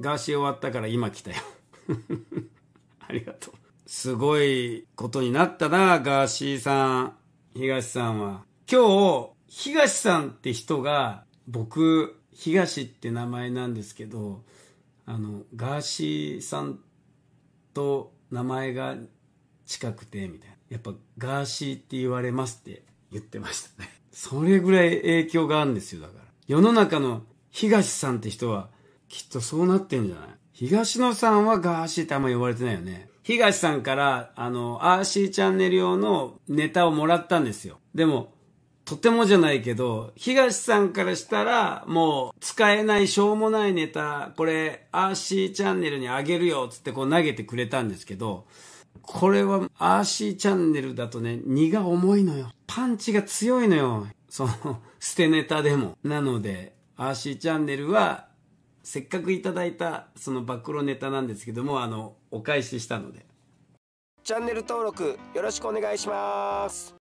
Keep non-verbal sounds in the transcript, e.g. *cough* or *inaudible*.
ガーシー終わったから今来たよ *laughs* ありがとう。すごいことになったな、ガーシーさん、東さんは。今日、東さんって人が、僕、東って名前なんですけど、あの、ガーシーさんと名前が近くて、みたいな。やっぱ、ガーシーって言われますって言ってましたね。それぐらい影響があるんですよ、だから。世の中の東さんって人は、きっとそうなってんじゃない東野さんはガーシーってあんま呼ばれてないよね。東さんから、あの、アーシーチャンネル用のネタをもらったんですよ。でも、とてもじゃないけど、東さんからしたら、もう、使えないしょうもないネタ、これ、アーシーチャンネルにあげるよ、つってこう投げてくれたんですけど、これは、アーシーチャンネルだとね、荷が重いのよ。パンチが強いのよ。その、捨てネタでも。なので、アーシーチャンネルは、せっかくいただいたその暴露ネタなんですけどもあのお返ししたのでチャンネル登録よろしくお願いします